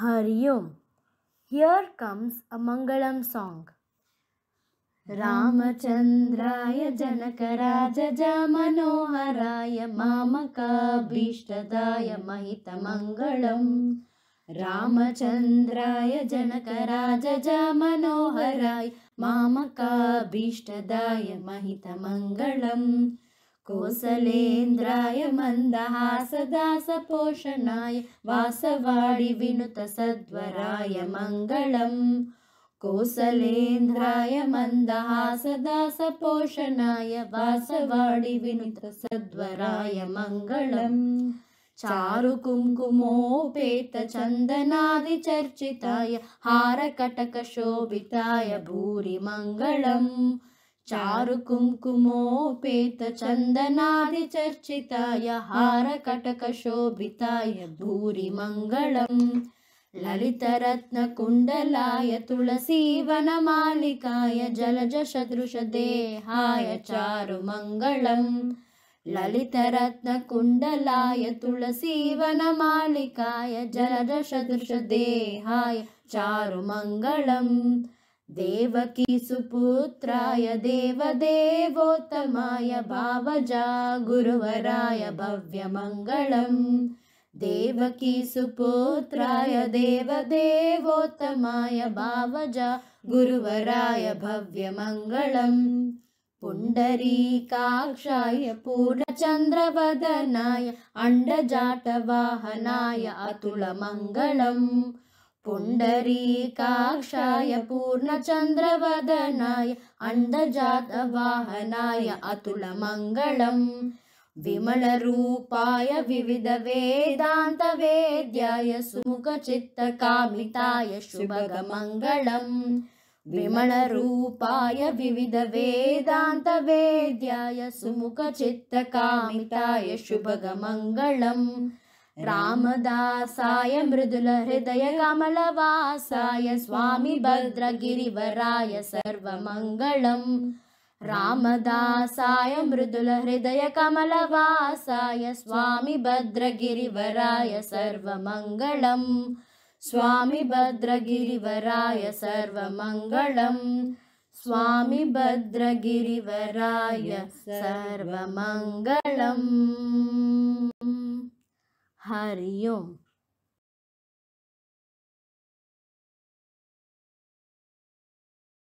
Hari Om here comes मङ्गलं साङ्ग् रामचन्द्राय जनक राज य मनोहराय मामकाभिष्टदाय रामचन्द्राय जनक राज य मनोहराय मामकाभिष्टदाय कोसलेन्द्राय मन्दहासदासपोषणाय सद्वराय मङ्गलम् कोसलेन्द्राय मन्दहासदासपोषणाय वासवाणीविनुतसद्वराय मङ्गलं चारुकुङ्कुमोपेतचन्दनादिचर्चिताय हारकटकशोभिताय भूरिमङ्गलम् चारु चर्चिताय हारकटकशोभिताय मङ्गलम् ललितरत्नकुण्डलाय तुलसीवनमालिकाय जलजसदृशदेहाय मङ्गलम् ललितरत्नकुण्डलाय तुलसीवनमालिकाय जलजसदृशदेहाय चारुमङ्गलम् देवकीसुपुत्राय देवदेवोत्तमाय भावजा गुरुवराय देवकी देवकीसुपुत्राय देवदेवोत्तमाय भावजा गुरुवराय भव्यमङ्गलम् पुण्डरीकाक्षाय पूर्णचन्द्रवदनाय अण्डजाटवाहनाय अतुलमङ्गलम् पुण्डरीकाक्षाय पूर्णचन्द्रवदनाय अण्डजातवाहनाय अतुलमङ्गलम् विमलरूपाय विविधवेदान्तवेद्याय सुमुखचित्तकामिताय शुभगमङ्गलम् विमलरूपाय विविधवेदान्तवेद्याय सुमुखचित्तकामिताय शुभगमङ्गलम् रामदासाय मृदुलहृदयकमलवासाय स्वामि भद्रगिरिवराय सर्वमङ्गलम् रामदासाय मृदुलहृदयकमलवासाय कमलवासाय स्वामी भद्रगिरिवराय सर्वमङ्गलम् स्वामि भद्रगिरिवराय सर्वमङ्गलम् स्वामी भद्रगिरिवराय सर्वमङ्गलम् हरिओम